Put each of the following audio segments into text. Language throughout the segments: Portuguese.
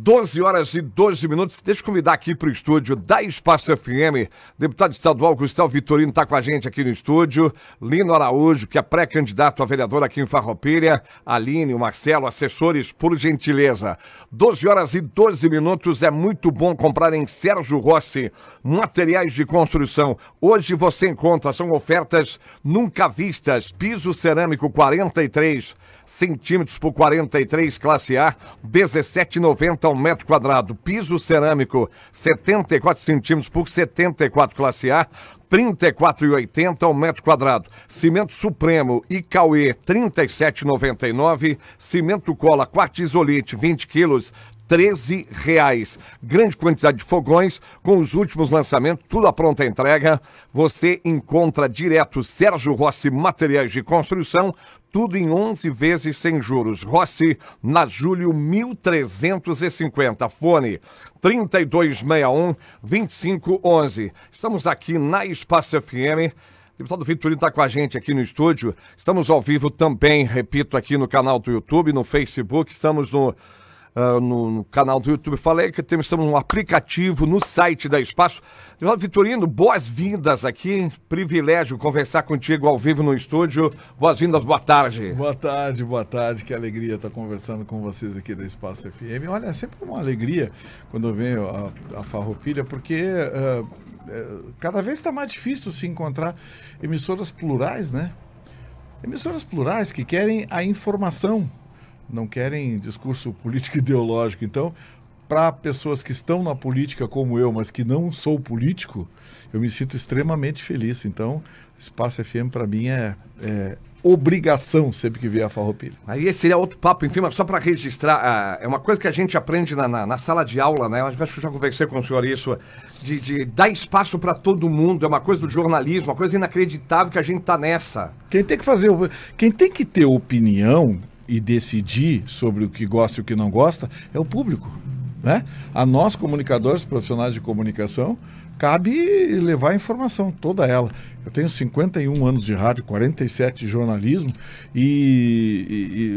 12 horas e 12 minutos. Deixa eu convidar aqui para o estúdio da Espaço FM. Deputado estadual Gustavo Vitorino está com a gente aqui no estúdio. Lino Araújo, que é pré-candidato a vereador aqui em Farroupilha. Aline, o Marcelo, assessores, por gentileza. 12 horas e 12 minutos. É muito bom comprar em Sérgio Rossi materiais de construção. Hoje você encontra, são ofertas nunca vistas. Piso cerâmico 43 centímetros por 43, classe A, 17,90 ao metro quadrado. Piso cerâmico, 74 centímetros por 74, classe A, 34,80 ao metro quadrado. Cimento Supremo Icauê, 37,99. Cimento Cola Quartzolite, 20 quilos, 13 reais. Grande quantidade de fogões, com os últimos lançamentos, tudo à pronta entrega. Você encontra direto Sérgio Rossi Materiais de Construção, tudo em 11 vezes sem juros. Rossi, na julho 1350. Fone 3261 2511. Estamos aqui na Espaço FM. O deputado Vitorino está com a gente aqui no estúdio. Estamos ao vivo também, repito, aqui no canal do YouTube, no Facebook. Estamos no ah, no, no, canal do YouTube. Falei que temos, temos um aplicativo no site da Espaço. Vitorino, boas-vindas aqui. Privilégio conversar contigo ao vivo no estúdio. Boas-vindas, boa tarde. Boa tarde, boa tarde. Que alegria estar conversando com vocês aqui da Espaço FM. Olha, é sempre uma alegria quando eu venho a, a Farroupilha, porque... Uh, cada vez está mais difícil se encontrar emissoras plurais, né? Emissoras plurais que querem a informação, não querem discurso político ideológico. Então, para pessoas que estão na política como eu, mas que não sou político, eu me sinto extremamente feliz. Então, Espaço FM para mim é, é, obrigação sempre que vier a Farroupilha. Aí esse seria outro papo, enfim, mas só para registrar, ah, é uma coisa que a gente aprende na, na, na, sala de aula, né? Eu acho que eu já conversei com o senhor isso, de, de dar espaço para todo mundo, é uma coisa do jornalismo, uma coisa inacreditável que a gente está nessa. Quem tem que fazer, quem tem que ter opinião e decidir sobre o que gosta e o que não gosta é o público. Né? A nós, comunicadores, profissionais de comunicação, cabe levar a informação, toda ela. Eu tenho 51 anos de rádio, 47 de jornalismo e, e,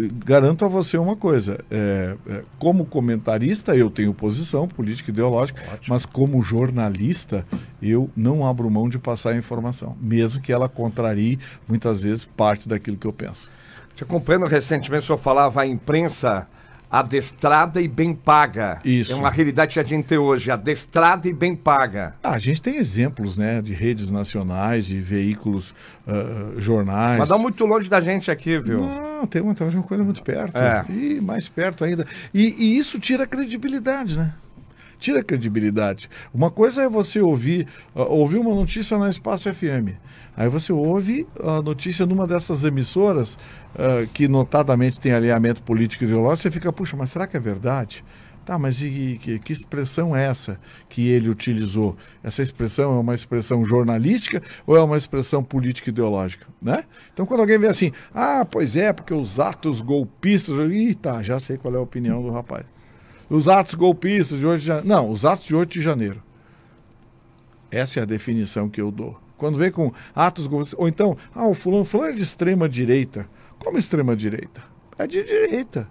e garanto a você uma coisa: é, é, como comentarista, eu tenho posição política e ideológica, Ótimo. mas como jornalista, eu não abro mão de passar a informação, mesmo que ela contrarie muitas vezes parte daquilo que eu penso. Te acompanhando recentemente, o senhor falava a imprensa adestrada e bem paga. Isso. É uma realidade que a gente tem hoje, adestrada e bem paga. Ah, a gente tem exemplos, né, de redes nacionais, de veículos, uh, jornais. Mas dá muito longe da gente aqui, viu? Não, tem uma, tem uma coisa muito perto. É. E mais perto ainda. E, e isso tira a credibilidade, né? tira a credibilidade. Uma coisa é você ouvir, uh, ouvir uma notícia na Espaço FM. Aí você ouve a notícia numa dessas emissoras uh, que notadamente tem alinhamento político e ideológico, você fica, puxa, mas será que é verdade? Tá, mas e, que, que, expressão é essa que ele utilizou? Essa expressão é uma expressão jornalística ou é uma expressão política ideológica, né? Então quando alguém vê assim, ah, pois é, porque os atos golpistas, e tá, já sei qual é a opinião do rapaz os atos golpistas de hoje de janeiro. Não, os atos de 8 de janeiro. Essa é a definição que eu dou. Quando vem com atos golpistas. Ou então, ah, o fulano, fulano é de extrema direita. Como extrema direita? É de direita.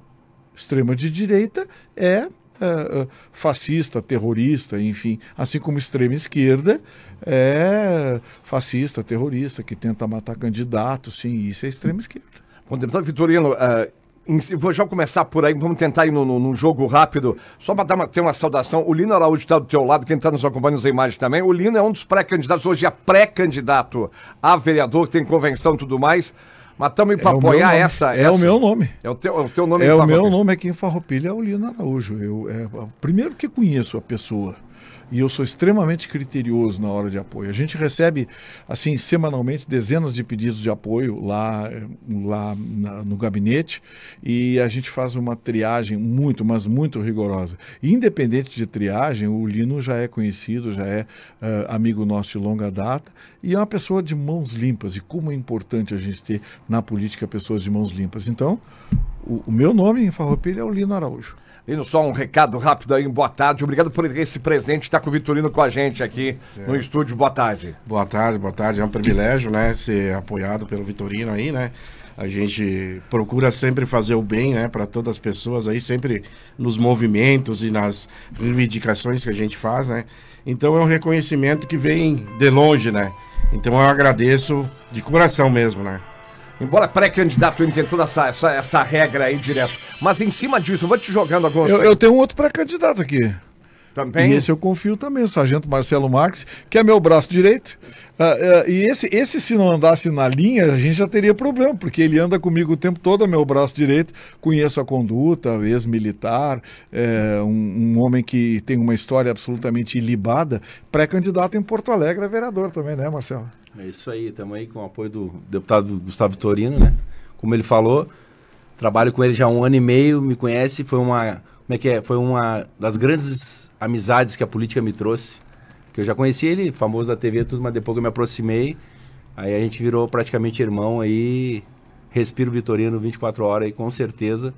Extrema de direita é é, é fascista, terrorista, enfim, assim como extrema esquerda é fascista, terrorista, que tenta matar candidatos, sim, isso é extrema esquerda. Bom, deputado Vitorino, é, Vou já começar por aí, vamos tentar ir num, jogo rápido, só para dar uma, ter uma saudação. O Lino Araújo está do teu lado, quem está nos acompanhando as imagens também. O Lino é um dos pré-candidatos, hoje é pré-candidato a vereador, tem convenção e tudo mais. Mas estamos para é apoiar essa. É essa. o meu nome. É o teu, é o teu nome É o meu nome aqui é em Farroupilha, é o Lino Araújo. Eu, é, primeiro que conheço a pessoa e eu sou extremamente criterioso na hora de apoio. A gente recebe, assim, semanalmente, dezenas de pedidos de apoio lá, eh, lá na, no gabinete e a gente faz uma triagem muito, mas muito rigorosa. Independente de triagem, o Lino já é conhecido, já é uh, amigo nosso de longa data e é uma pessoa de mãos limpas. E como é importante a gente ter na política pessoas de mãos limpas. Então, o, o meu nome em Farroupilha é o Lino Araújo. Lino, só um recado rápido aí, boa tarde. Obrigado por esse presente, estar tá com o Vitorino com a gente aqui no estúdio. Boa tarde. Boa tarde, boa tarde. É um privilégio, né, ser apoiado pelo Vitorino aí, né? a gente procura sempre fazer o bem, né, para todas as pessoas aí, sempre nos movimentos e nas reivindicações que a gente faz, né? Então é um reconhecimento que vem de longe, né? Então eu agradeço de coração mesmo, né? Embora pré-candidato ele tenha toda essa, essa, essa regra aí direto. Mas em cima disso, eu vou te jogando agora eu, eu tenho um outro pré-candidato aqui. Também. E esse eu confio também, o sargento Marcelo Marques, que é meu braço direito. Uh, uh, e esse, esse, se não andasse na linha, a gente já teria problema, porque ele anda comigo o tempo todo, é meu braço direito, conheço a conduta, ex-militar, é, um, um, homem que tem uma história absolutamente ilibada, pré-candidato em Porto Alegre a vereador também, né, Marcelo? É isso aí, estamos aí com o apoio do deputado Gustavo Torino, né? Como ele falou, trabalho com ele já há um ano e meio, me conhece, foi uma como é que é? Foi uma das grandes amizades que a política me trouxe. Que eu já conheci ele, famoso da TV, tudo, mas depois que eu me aproximei, aí a gente virou praticamente irmão aí. Respiro Vitorino 24 horas aí, com certeza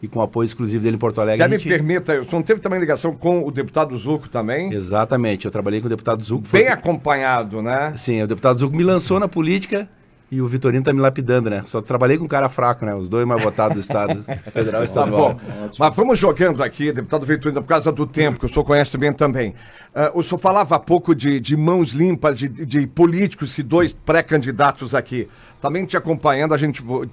e com apoio exclusivo dele em Porto Alegre. Já me gente... permita, o senhor teve também ligação com o deputado Zuco também? Exatamente, eu trabalhei com o deputado Zuco. Bem foi... acompanhado, né? Sim, o deputado Zuco me lançou na política e o Vitorino tá me lapidando, né? Só trabalhei com um cara fraco, né? Os dois mais votados do Estado Federal e tá Estadual. Tá bom. Mas vamos jogando aqui, deputado Vitorino, por causa do tempo, que o senhor conhece bem também. Uh, o senhor falava há pouco de, de mãos limpas, de, de políticos e dois pré-candidatos aqui. Também te acompanhando, a gente uh,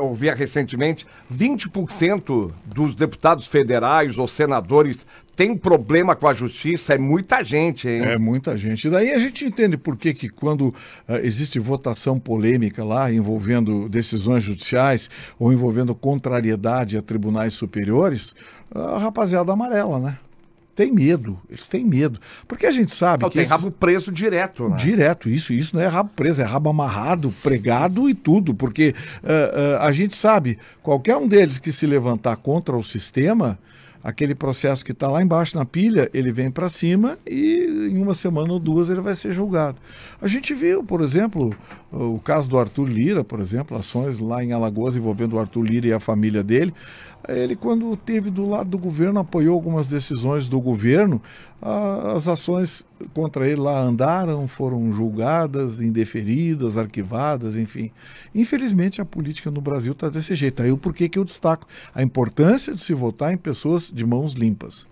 ouvia recentemente, 20% dos deputados federais ou senadores tem problema com a justiça, é muita gente, hein? É muita gente. E daí a gente entende por que, que quando uh, existe votação polêmica lá, envolvendo decisões judiciais ou envolvendo contrariedade a tribunais superiores, a rapaziada amarela, né? Tem medo, eles têm medo. Porque a gente sabe não, que. Tem esses... rabo preso direto, né? Direto, isso, isso não é rabo preso, é rabo amarrado, pregado e tudo. Porque uh, uh, a gente sabe, qualquer um deles que se levantar contra o sistema, aquele processo que está lá embaixo na pilha, ele vem para cima e em uma semana ou duas ele vai ser julgado. A gente viu, por exemplo, o caso do Arthur Lira, por exemplo, ações lá em Alagoas envolvendo o Arthur Lira e a família dele. Ele, quando teve do lado do governo, apoiou algumas decisões do governo, as ações contra ele lá andaram, foram julgadas, indeferidas, arquivadas, enfim. Infelizmente, a política no Brasil está desse jeito. Aí o porquê que eu destaco a importância de se votar em pessoas de mãos limpas.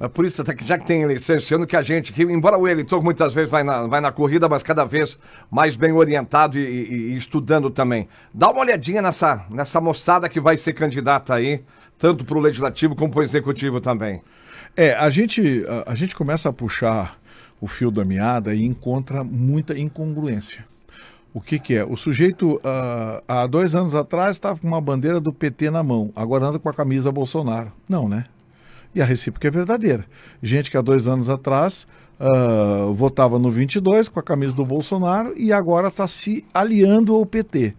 É por isso, até que já que tem eleição esse ano, que a gente, que, embora o eleitor muitas vezes vai na, vai na corrida, mas cada vez mais bem orientado e, e, e estudando também. Dá uma olhadinha nessa, nessa moçada que vai ser candidata aí, tanto para o legislativo como para o executivo também. É, a gente, a, a gente começa a puxar o fio da meada e encontra muita incongruência. O que, que, é? O sujeito, uh, há dois anos atrás, estava com uma bandeira do PT na mão, agora anda com a camisa Bolsonaro. Não, né? E a recíproca é verdadeira. Gente que há dois anos atrás uh, votava no 22 com a camisa do Bolsonaro e agora está se aliando ao PT.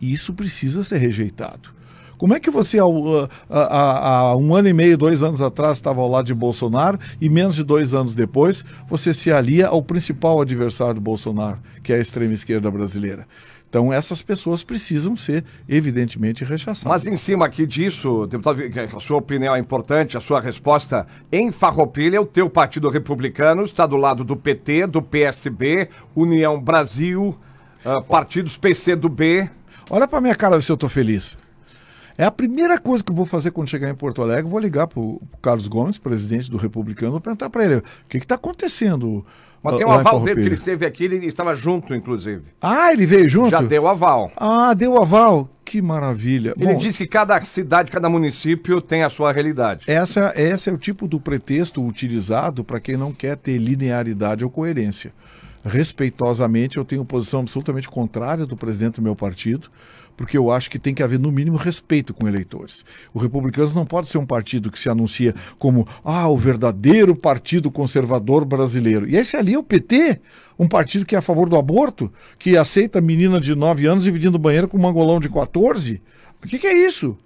E isso precisa ser rejeitado. Como é que você, uh, há um ano e meio, dois anos atrás, estava ao lado de Bolsonaro e menos de dois anos depois, você se alia ao principal adversário do Bolsonaro, que é a extrema esquerda brasileira? Então, essas pessoas precisam ser, evidentemente, rechaçadas. Mas, em cima aqui disso, deputado, a sua opinião é importante, a sua resposta em Farroupilha, o teu Partido Republicano está do lado do PT, do PSB, União Brasil, uh, partidos PC do B. Olha para minha cara se eu estou feliz. É a primeira coisa que eu vou fazer quando chegar em Porto Alegre, vou ligar para o Carlos Gomes, presidente do Republicano, vou perguntar para ele, o que está acontecendo? Mas ah, tem um aval dele que ele esteve aqui, ele estava junto, inclusive. Ah, ele veio junto? Já deu aval. Ah, deu aval. Que maravilha. Ele Bom, disse que cada cidade, cada município tem a sua realidade. Essa, esse é o tipo do pretexto utilizado para quem não quer ter linearidade ou coerência. Respeitosamente, eu tenho posição absolutamente contrária do presidente do meu partido porque eu acho que tem que haver, no mínimo, respeito com eleitores. O Republicanos não pode ser um partido que se anuncia como ah, o verdadeiro partido conservador brasileiro. E esse ali é o PT, um partido que é a favor do aborto, que aceita menina de 9 anos dividindo banheiro com um mangolão de 14. O que, que é isso?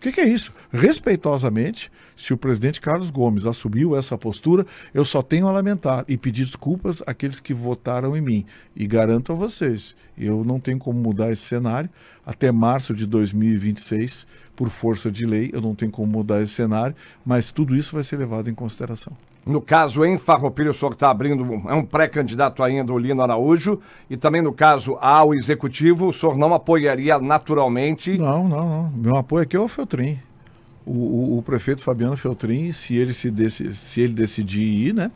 O que, que, é isso? Respeitosamente, se o presidente Carlos Gomes assumiu essa postura, eu só tenho a lamentar e pedir desculpas àqueles que votaram em mim. E garanto a vocês, eu não tenho como mudar esse cenário. Até março de 2026, por força de lei, eu não tenho como mudar esse cenário, mas tudo isso vai ser levado em consideração. No caso, em Farroupilha, o senhor está abrindo, é um pré-candidato ainda, o Lino Araújo, e também no caso ao Executivo, o senhor não apoiaria naturalmente? Não, não, não. Meu apoio aqui é o Feltrin. O, o, o prefeito Fabiano Feltrin, se ele, se, desse, se ele decidir ir, né,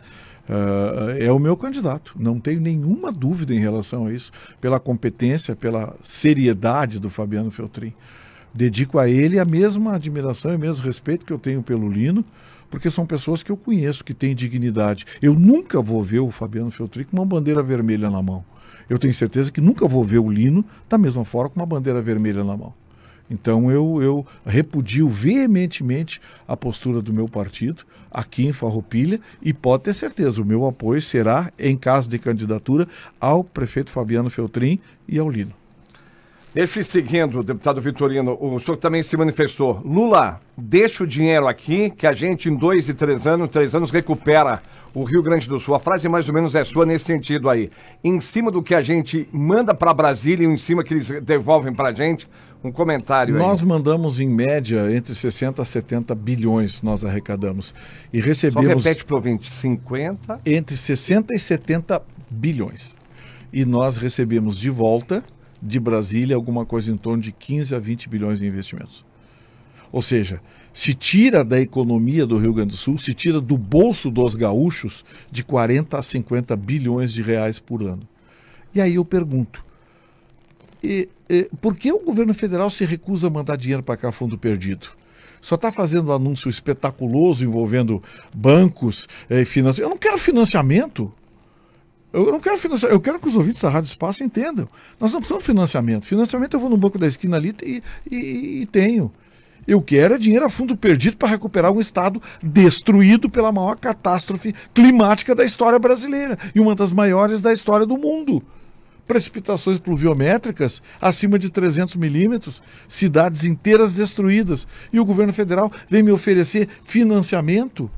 uh, é o meu candidato. Não tenho nenhuma dúvida em relação a isso, pela competência, pela seriedade do Fabiano Feltrin. Dedico a ele a mesma admiração e o mesmo respeito que eu tenho pelo Lino, porque são pessoas que eu conheço, que têm dignidade. Eu nunca vou ver o Fabiano Feltri com uma bandeira vermelha na mão. Eu tenho certeza que nunca vou ver o Lino da mesma forma com uma bandeira vermelha na mão. Então eu, eu repudio veementemente a postura do meu partido aqui em Farroupilha e pode ter certeza, o meu apoio será, em caso de candidatura, ao prefeito Fabiano Feltrin e ao Lino. Deixa eu ir seguindo, deputado Vitorino. O senhor também se manifestou. Lula, deixa o dinheiro aqui, que a gente em dois e três anos, três anos, recupera o Rio Grande do Sul. A frase mais ou menos é sua nesse sentido aí. Em cima do que a gente manda para Brasília e em cima que eles devolvem para a gente, um comentário Nós mandamos, em média, entre 60 a 70 bilhões nós arrecadamos. E recebemos... Só repete para o 50... Entre 60 e 70 bilhões. E nós recebemos de volta de Brasília, alguma coisa em torno de 15 a 20 bilhões de investimentos. Ou seja, se tira da economia do Rio Grande do Sul, se tira do bolso dos gaúchos de 40 a 50 bilhões de reais por ano. E aí eu pergunto, e, e, por que o governo federal se recusa a mandar dinheiro para cá fundo perdido? Só está fazendo anúncio espetaculoso envolvendo bancos e eh, financiamento. Eu não quero financiamento. Eu não quero financiar. eu quero que os ouvintes da Rádio Espaço entendam. Nós não precisamos de financiamento. Financiamento eu vou no banco da esquina ali e, e, e tenho. Eu quero é dinheiro a fundo perdido para recuperar um Estado destruído pela maior catástrofe climática da história brasileira e uma das maiores da história do mundo. Precipitações pluviométricas acima de 300 milímetros, cidades inteiras destruídas. E o governo federal vem me oferecer financiamento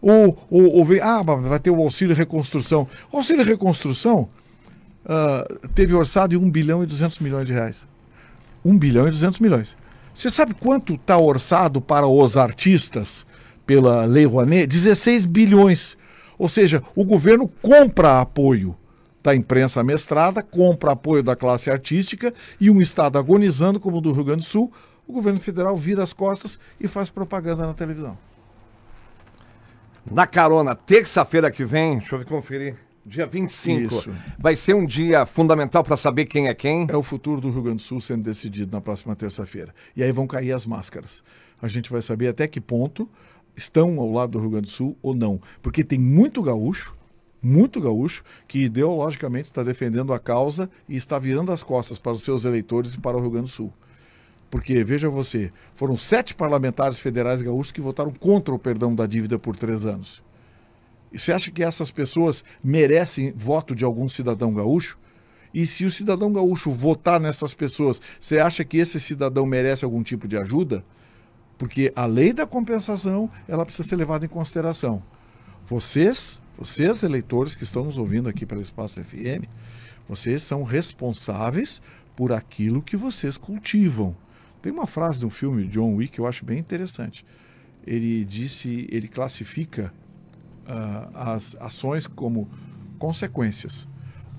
ou, ou, ou vem, ah, vai ter o auxílio reconstrução. O auxílio reconstrução uh, teve orçado em 1 bilhão e 200 milhões de reais. 1 bilhão e 200 milhões. Você sabe quanto está orçado para os artistas pela Lei Rouanet? 16 bilhões. Ou seja, o governo compra apoio da imprensa mestrada, compra apoio da classe artística e um Estado agonizando, como o do Rio Grande do Sul, o governo federal vira as costas e faz propaganda na televisão. Na carona, terça-feira que vem, deixa eu conferir. Dia 25. Isso. Vai ser um dia fundamental para saber quem é quem. É o futuro do Rio Grande do Sul sendo decidido na próxima terça-feira. E aí vão cair as máscaras. A gente vai saber até que ponto estão ao lado do Rio Grande do Sul ou não. Porque tem muito gaúcho, muito gaúcho, que ideologicamente está defendendo a causa e está virando as costas para os seus eleitores e para o Rio Grande do Sul. Porque, veja você, foram sete parlamentares federais gaúchos que votaram contra o perdão da dívida por três anos. E você acha que essas pessoas merecem voto de algum cidadão gaúcho? E se o cidadão gaúcho votar nessas pessoas, você acha que esse cidadão merece algum tipo de ajuda? Porque a lei da compensação, ela precisa ser levada em consideração. Vocês, vocês eleitores que estão nos ouvindo aqui pelo Espaço FM, vocês são responsáveis por aquilo que vocês cultivam. Tem uma frase de um filme, John Wick, que eu acho bem interessante. Ele disse, ele classifica uh, as ações como consequências.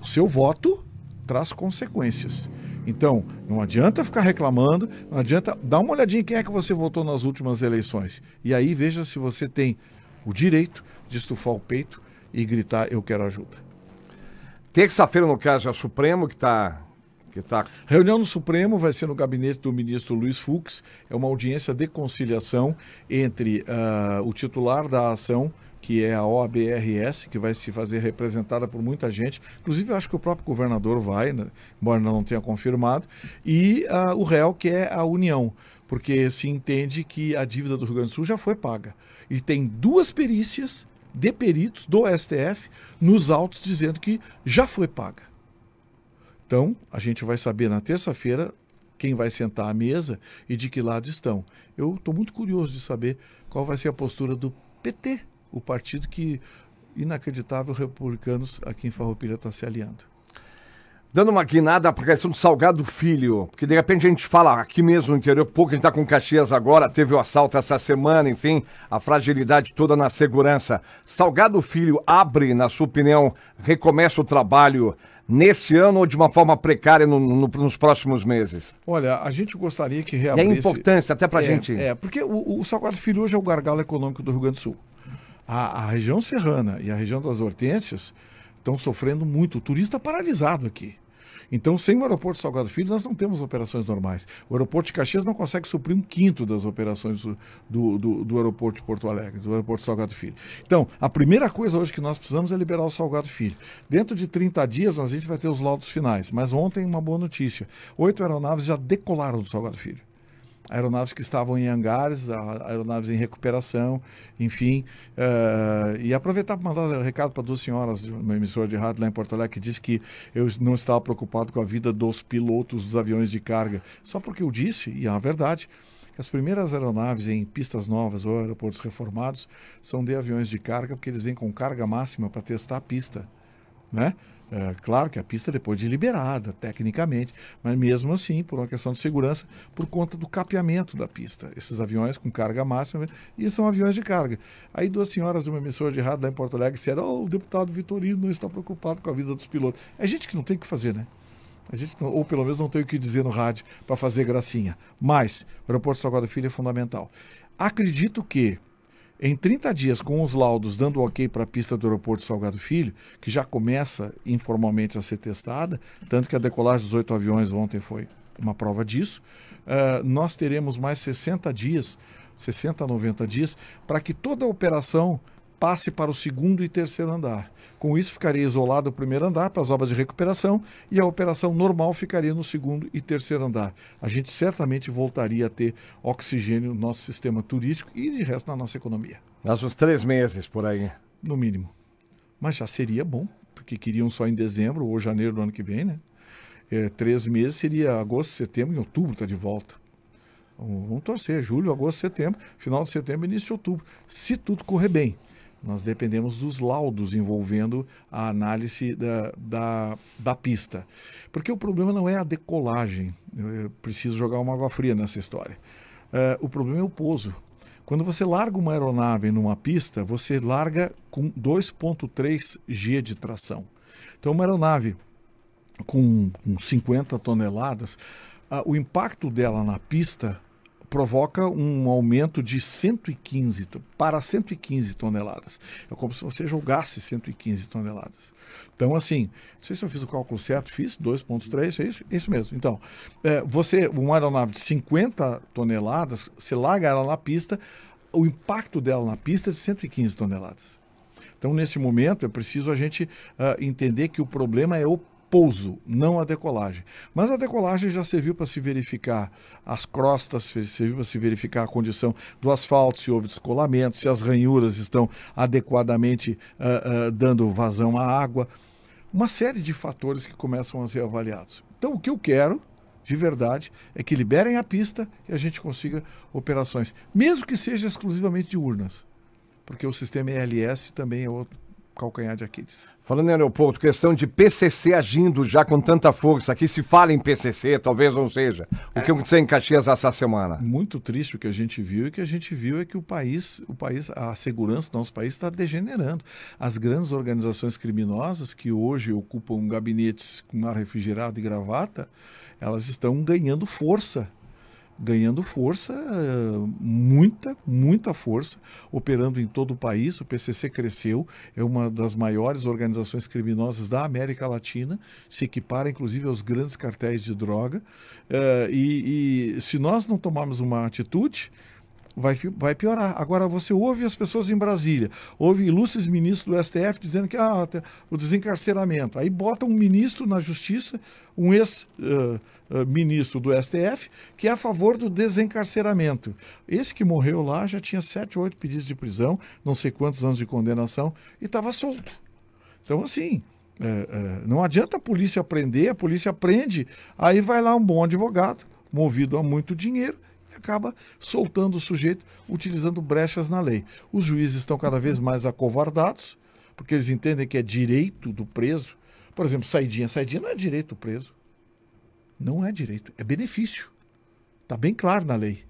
O seu voto traz consequências. Então, não adianta ficar reclamando, não adianta. dar uma olhadinha em quem é que você votou nas últimas eleições. E aí veja se você tem o direito de estufar o peito e gritar: Eu quero ajuda. Terça-feira, no caso, é o Supremo que está Tá. Reunião no Supremo vai ser no gabinete do ministro Luiz Fux. É uma audiência de conciliação entre uh, o titular da ação que é a OABRS, que vai se fazer representada por muita gente. Inclusive, eu acho que o próprio governador vai, né? embora não tenha confirmado, e uh, o réu, que é a União, porque se entende que a dívida do Rio Grande do Sul já foi paga. E tem duas perícias de peritos do STF nos autos dizendo que já foi paga. Então, a gente vai saber na terça-feira quem vai sentar à mesa e de que lado estão. Eu estou muito curioso de saber qual vai ser a postura do PT, o partido que inacreditável republicanos aqui em Farroupilha está se aliando dando uma guinada para a questão do Salgado Filho, porque de repente a gente fala aqui mesmo no interior, pouco a gente está com Caxias agora, teve o assalto essa semana, enfim, a fragilidade toda na segurança. Salgado Filho abre, na sua opinião, recomeça o trabalho nesse ano ou de uma forma precária no, no, nos próximos meses? Olha, a gente gostaria que reabrisse... E a importância até para a é, gente... É, porque o, o Salgado Filho hoje é o gargalo econômico do Rio Grande do Sul. a, a região serrana e a região das hortênsias estão sofrendo muito. O turista tá paralisado aqui. Então, sem o aeroporto Salgado Filho, nós não temos operações normais. O aeroporto de Caxias não consegue suprir um quinto das operações do, do, do, aeroporto de Porto Alegre, do aeroporto Salgado Filho. Então, a primeira coisa hoje que nós precisamos é liberar o Salgado Filho. Dentro de 30 dias, a gente vai ter os laudos finais. Mas ontem, uma boa notícia: oito aeronaves já decolaram do Salgado Filho aeronaves que estavam em hangares, aeronaves em recuperação, enfim. Uh, e aproveitar para mandar um recado para duas senhoras, uma emissora de rádio lá em Porto Alegre, que disse que eu não estava preocupado com a vida dos pilotos dos aviões de carga. Só porque eu disse, e é a verdade, as primeiras aeronaves em pistas novas ou aeroportos reformados são de aviões de carga, porque eles vêm com carga máxima para testar a pista, né? É, claro que a pista depois de liberada, tecnicamente, mas mesmo assim, por uma questão de segurança, por conta do capeamento da pista. Esses aviões com carga máxima, e são aviões de carga. Aí duas senhoras de uma emissora de rádio lá em Porto Alegre disseram: oh, o deputado Vitorino não está preocupado com a vida dos pilotos. É gente que não tem o que fazer, né? A gente não, ou pelo menos não tem o que dizer no rádio para fazer gracinha. Mas o aeroporto Salgado Filho é fundamental. Acredito que em 30 dias, com os laudos dando ok para a pista do aeroporto Salgado Filho, que já começa informalmente a ser testada, tanto que a decolagem dos oito aviões ontem foi uma prova disso, uh, nós teremos mais 60 dias, 60 a 90 dias, para que toda a operação passe para o segundo e terceiro andar. Com isso, ficaria isolado o primeiro andar para as obras de recuperação e a operação normal ficaria no segundo e terceiro andar. A gente certamente voltaria a ter oxigênio no nosso sistema turístico e, de resto, na nossa economia. Mas uns três meses por aí. No mínimo. Mas já seria bom, porque queriam só em dezembro ou janeiro do ano que vem, né? É, três meses seria agosto, setembro e outubro está de volta. Vamos torcer, julho, agosto, setembro, final de setembro, início de outubro, se tudo correr bem. Nós dependemos dos laudos envolvendo a análise da, da, da pista. Porque o problema não é a decolagem. Eu preciso jogar uma água fria nessa história. Uh, o problema é o pouso. Quando você larga uma aeronave numa pista, você larga com 2,3 G de tração. Então, uma aeronave com, com 50 toneladas, uh, o impacto dela na pista provoca um aumento de 115 para 115 toneladas. É como se você jogasse 115 toneladas. Então, assim, não sei se eu fiz o cálculo certo, fiz 2,3, é isso? É isso mesmo. Então, é, você, uma aeronave de 50 toneladas, você larga ela na pista, o impacto dela na pista é de 115 toneladas. Então, nesse momento, é preciso a gente uh, entender que o problema é o pouso, não a decolagem. Mas a decolagem já serviu para se verificar as crostas, serviu para se verificar a condição do asfalto, se houve descolamento, se as ranhuras estão adequadamente uh, uh, dando vazão à água. Uma série de fatores que começam a ser avaliados. Então, o que eu quero, de verdade, é que liberem a pista e a gente consiga operações, mesmo que seja exclusivamente de urnas, porque o sistema ELS também é outro calcanhar de Aquiles. Falando em aeroporto, questão de PCC agindo já com tanta força. Aqui se fala em PCC, talvez não seja. O que aconteceu em Caxias essa semana? Muito triste o que a gente viu e o que a gente viu é que o país, o país, a segurança do nosso país está degenerando. As grandes organizações criminosas que hoje ocupam gabinetes com ar refrigerado e gravata, elas estão ganhando força ganhando força, muita, muita força, operando em todo o país. O PCC cresceu, é uma das maiores organizações criminosas da América Latina, se equipara inclusive aos grandes cartéis de droga. Eh, e, e se nós não tomarmos uma atitude, vai, vai piorar. Agora, você ouve as pessoas em Brasília, ouve ilustres ministros do STF dizendo que ah, o desencarceramento. Aí bota um ministro na justiça, um ex-ministro eh, eh, uh, uh, do STF, que é a favor do desencarceramento. Esse que morreu lá já tinha sete, oito pedidos de prisão, não sei quantos anos de condenação, e estava solto. Então, assim, é, é, não adianta a polícia prender, a polícia prende, aí vai lá um bom advogado, movido a muito dinheiro, acaba soltando o sujeito, utilizando brechas na lei. Os juízes estão cada vez mais acovardados, porque eles entendem que é direito do preso. Por exemplo, saidinha. Saidinha não é direito do preso. Não é direito, é benefício. Está bem claro na lei.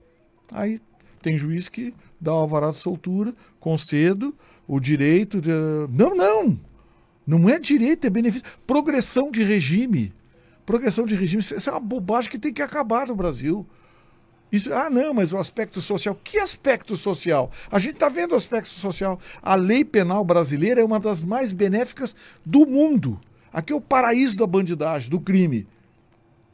Aí tem juiz que dá o alvará de soltura, concedo o direito de. Não, não! Não é direito, é benefício. Progressão de regime. Progressão de regime, isso é uma bobagem que tem que acabar no Brasil. Isso, ah, não, mas o aspecto social. Que aspecto social? A gente está vendo o aspecto social. A lei penal brasileira é uma das mais benéficas do mundo. Aqui é o paraíso da bandidagem, do crime.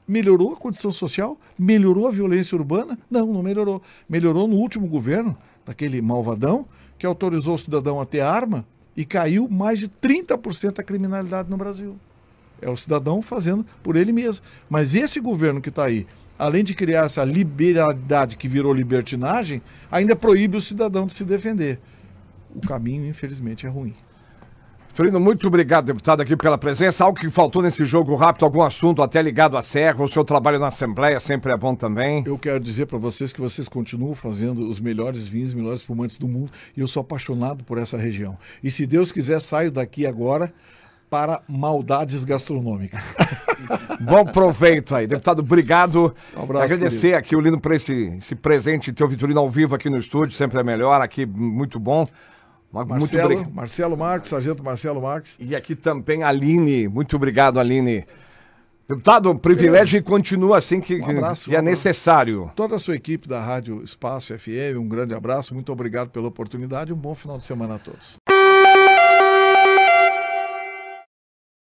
Melhorou a condição social? Melhorou a violência urbana? Não, não melhorou. Melhorou no último governo, daquele malvadão, que autorizou o cidadão a ter arma e caiu mais de 30% a criminalidade no Brasil. É o cidadão fazendo por ele mesmo. Mas esse governo que está aí, além de criar essa liberalidade que virou libertinagem, ainda proíbe o cidadão de se defender. O caminho, infelizmente, é ruim. Frino, muito obrigado, deputado, aqui pela presença. Algo que faltou nesse jogo rápido, algum assunto até ligado à Serra, o seu trabalho na Assembleia sempre é bom também. Eu quero dizer para vocês que vocês continuam fazendo os melhores vinhos, melhores fumantes do mundo, e eu sou apaixonado por essa região. E se Deus quiser, saio daqui agora para maldades gastronômicas. Bom proveito aí, deputado. Obrigado. Um abraço, Agradecer querido. aqui o Lino por esse, esse presente, ter o Vitorino ao vivo aqui no estúdio, sempre é melhor, aqui muito bom. Marcelo, muito Marcelo Marques, Sargento Marcelo Marques. E aqui também Aline. Muito obrigado, Aline. Deputado, um privilégio e continua assim que, um abraço, que é um necessário. Toda a sua equipe da Rádio Espaço FM, um grande abraço, muito obrigado pela oportunidade e um bom final de semana a todos.